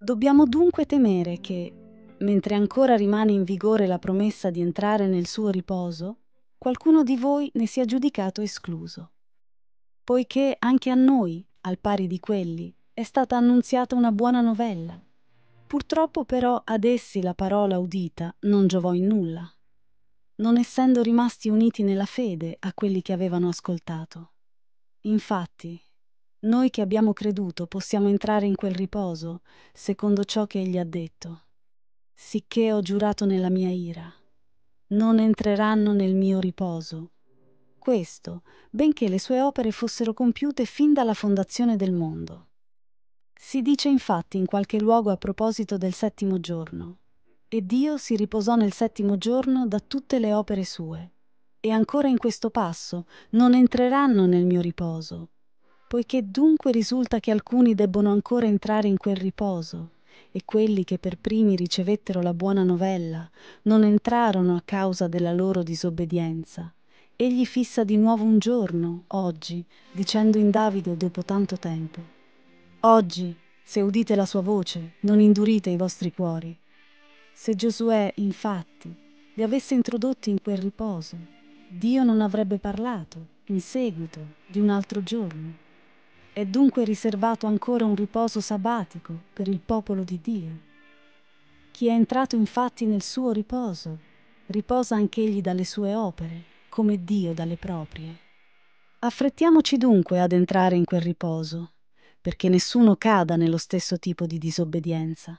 Dobbiamo dunque temere che, mentre ancora rimane in vigore la promessa di entrare nel suo riposo, qualcuno di voi ne sia giudicato escluso. Poiché anche a noi, al pari di quelli, è stata annunziata una buona novella. Purtroppo però ad essi la parola udita non giovò in nulla, non essendo rimasti uniti nella fede a quelli che avevano ascoltato. Infatti, noi che abbiamo creduto possiamo entrare in quel riposo, secondo ciò che egli ha detto. Sicché ho giurato nella mia ira. Non entreranno nel mio riposo. Questo, benché le sue opere fossero compiute fin dalla fondazione del mondo. Si dice infatti in qualche luogo a proposito del settimo giorno. E Dio si riposò nel settimo giorno da tutte le opere sue. E ancora in questo passo, non entreranno nel mio riposo, poiché dunque risulta che alcuni debbono ancora entrare in quel riposo e quelli che per primi ricevettero la buona novella non entrarono a causa della loro disobbedienza egli fissa di nuovo un giorno oggi dicendo in Davide dopo tanto tempo oggi se udite la sua voce non indurite i vostri cuori se Giosuè infatti li avesse introdotti in quel riposo Dio non avrebbe parlato in seguito di un altro giorno è dunque riservato ancora un riposo sabbatico per il popolo di Dio. Chi è entrato infatti nel suo riposo, riposa anch'egli dalle sue opere, come Dio dalle proprie. Affrettiamoci dunque ad entrare in quel riposo, perché nessuno cada nello stesso tipo di disobbedienza.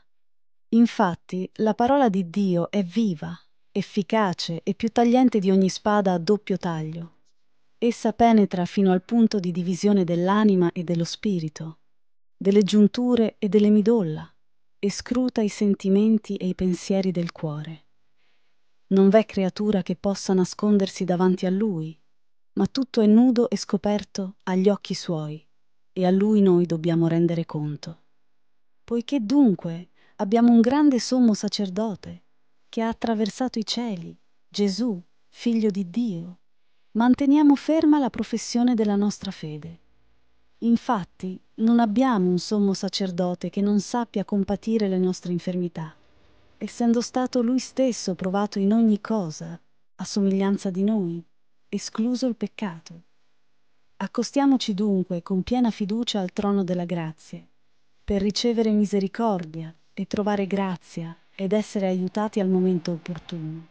Infatti, la parola di Dio è viva, efficace e più tagliente di ogni spada a doppio taglio Essa penetra fino al punto di divisione dell'anima e dello spirito, delle giunture e delle midolla, e scruta i sentimenti e i pensieri del cuore. Non v'è creatura che possa nascondersi davanti a lui, ma tutto è nudo e scoperto agli occhi suoi, e a lui noi dobbiamo rendere conto. Poiché dunque abbiamo un grande sommo sacerdote, che ha attraversato i cieli, Gesù, figlio di Dio, manteniamo ferma la professione della nostra fede. Infatti, non abbiamo un sommo sacerdote che non sappia compatire le nostre infermità, essendo stato lui stesso provato in ogni cosa, a somiglianza di noi, escluso il peccato. Accostiamoci dunque con piena fiducia al trono della grazia, per ricevere misericordia e trovare grazia ed essere aiutati al momento opportuno.